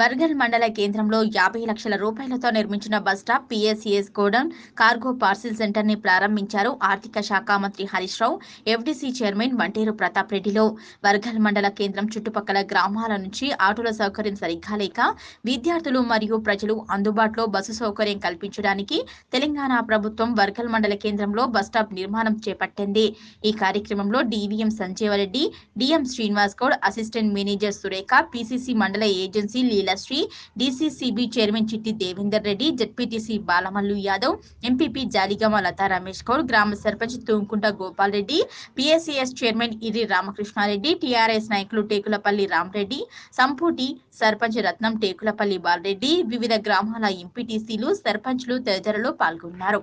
వర్గల్ మండల కేంద్రంలో యాభై లక్షల రూపాయలతో నిర్మించిన bus stop PSCS godown cargo parcel centre ని ప్రారంభించారు ఆర్థిక శాఖ మంత్రి హరీష్ రావు ఎఫ్డీసీ చైర్మన్ వంటేరు ప్రతాప్ రెడ్డిలో వర్గల్ మండల కేంద్రం చుట్టుపక్కల గ్రామాల నుంచి ఆటోల సౌకర్యం సరిగ్గా లేక విద్యార్థులు మరియు ప్రజలు అందుబాటులో బస్సు సౌకర్యం కల్పించడానికి తెలంగాణ ప్రభుత్వం వర్గల్ మండల కేంద్రంలో బస్టాప్ నిర్మాణం చేపట్టింది ఈ కార్యక్రమంలో DVM Sanjeevareddy DM Srinivas Goud assistant manager Surekha PCC మండల agency Leela Neelasri DCCB chairman Chitti Devender Reddy ZPTC Balamallu Yadav MPP Jaligamma Latha Ramesh Goud గ్రామ sarpanch Tunkunta Gopal Reddy PSCS chairman Iri Ramakrishnareddy TRS నాయకులు టేకులపల్లి రామరెడ్డి సంపూటి సర్పంచ్ రత్నం టేకులపల్లి బాలరెడ్డి వివిధ గ్రామాల ఎంపీటీసీలు సర్పంచ్లు తదితరులు పాల్గొన్నారు